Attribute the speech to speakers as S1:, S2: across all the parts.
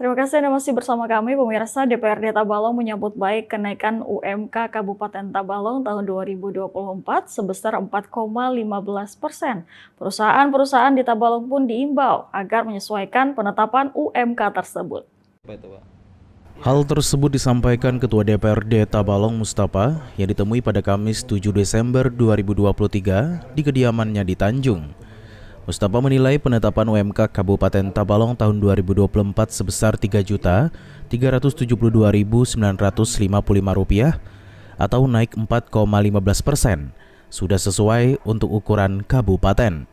S1: Terima kasih Anda masih bersama kami, pemirsa DPRD Tabalong menyambut baik kenaikan UMK Kabupaten Tabalong tahun 2024 sebesar 4,15 persen. Perusahaan-perusahaan di Tabalong pun diimbau agar menyesuaikan penetapan UMK tersebut. Hal tersebut disampaikan Ketua DPRD Tabalong Mustafa yang ditemui pada Kamis 7 Desember 2023 di kediamannya di Tanjung. Mustafa menilai penetapan UMK Kabupaten Tabalong tahun 2024 sebesar Rp3.372.955 atau naik 4,15 persen, sudah sesuai untuk ukuran kabupaten.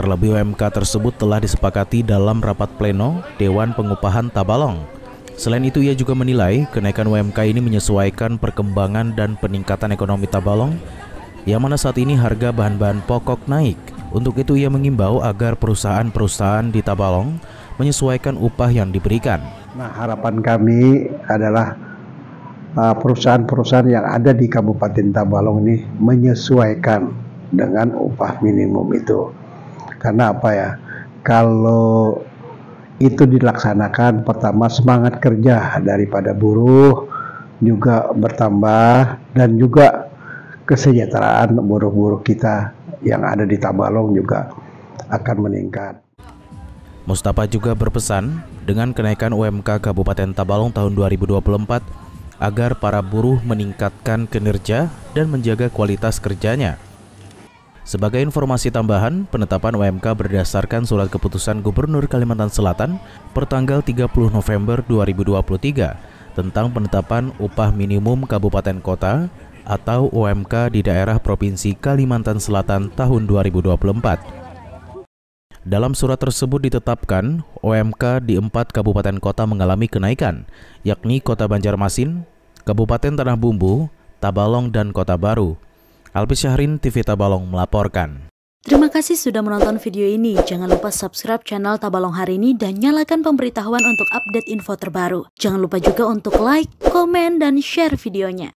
S1: Terlebih UMK tersebut telah disepakati dalam rapat pleno Dewan Pengupahan Tabalong. Selain itu, ia juga menilai kenaikan UMK ini menyesuaikan perkembangan dan peningkatan ekonomi Tabalong yang mana saat ini harga bahan-bahan pokok naik. Untuk itu ia mengimbau agar perusahaan-perusahaan di Tabalong menyesuaikan upah yang diberikan.
S2: Nah, harapan kami adalah uh, perusahaan-perusahaan yang ada di Kabupaten Tabalong ini menyesuaikan dengan upah minimum itu. Karena apa ya? Kalau itu dilaksanakan pertama semangat kerja daripada buruh juga bertambah dan juga kesejahteraan buruh-buruh kita yang ada di Tabalong juga akan meningkat.
S1: Mustafa juga berpesan dengan kenaikan UMK Kabupaten Tabalong tahun 2024 agar para buruh meningkatkan kinerja dan menjaga kualitas kerjanya. Sebagai informasi tambahan, penetapan UMK berdasarkan surat keputusan Gubernur Kalimantan Selatan pertanggal 30 November 2023 tentang penetapan upah minimum kabupaten kota atau UMK di daerah Provinsi Kalimantan Selatan tahun 2024. Dalam surat tersebut ditetapkan, OMK di empat kabupaten kota mengalami kenaikan, yakni Kota Banjarmasin, Kabupaten Tanah Bumbu, Tabalong, dan Kota Baru. Alpi Syahrin, TV Tabalong melaporkan. Terima kasih sudah menonton video ini. Jangan lupa subscribe channel Tabalong hari ini dan nyalakan pemberitahuan untuk update info terbaru. Jangan lupa juga untuk like, komen, dan share videonya.